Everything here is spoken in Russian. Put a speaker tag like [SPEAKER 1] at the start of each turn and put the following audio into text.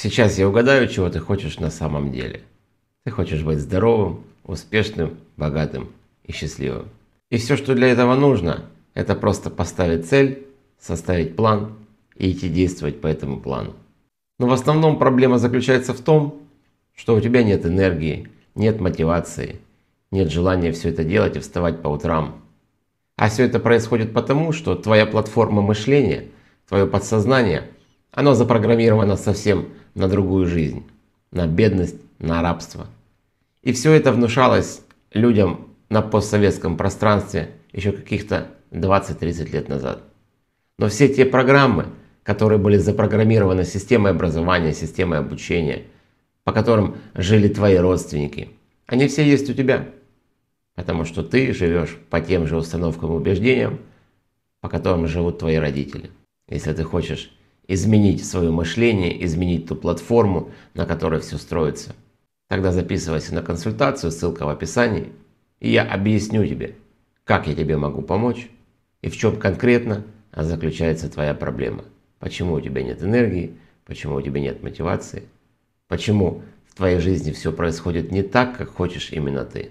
[SPEAKER 1] Сейчас я угадаю, чего ты хочешь на самом деле. Ты хочешь быть здоровым, успешным, богатым и счастливым. И все, что для этого нужно, это просто поставить цель, составить план и идти действовать по этому плану. Но в основном проблема заключается в том, что у тебя нет энергии, нет мотивации, нет желания все это делать и вставать по утрам. А все это происходит потому, что твоя платформа мышления, твое подсознание, оно запрограммировано совсем на другую жизнь, на бедность, на рабство. И все это внушалось людям на постсоветском пространстве еще каких-то 20-30 лет назад. Но все те программы, которые были запрограммированы системой образования, системой обучения, по которым жили твои родственники, они все есть у тебя. Потому что ты живешь по тем же установкам и убеждениям, по которым живут твои родители. Если ты хочешь изменить свое мышление, изменить ту платформу, на которой все строится. Тогда записывайся на консультацию, ссылка в описании, и я объясню тебе, как я тебе могу помочь и в чем конкретно заключается твоя проблема. Почему у тебя нет энергии, почему у тебя нет мотивации, почему в твоей жизни все происходит не так, как хочешь именно ты.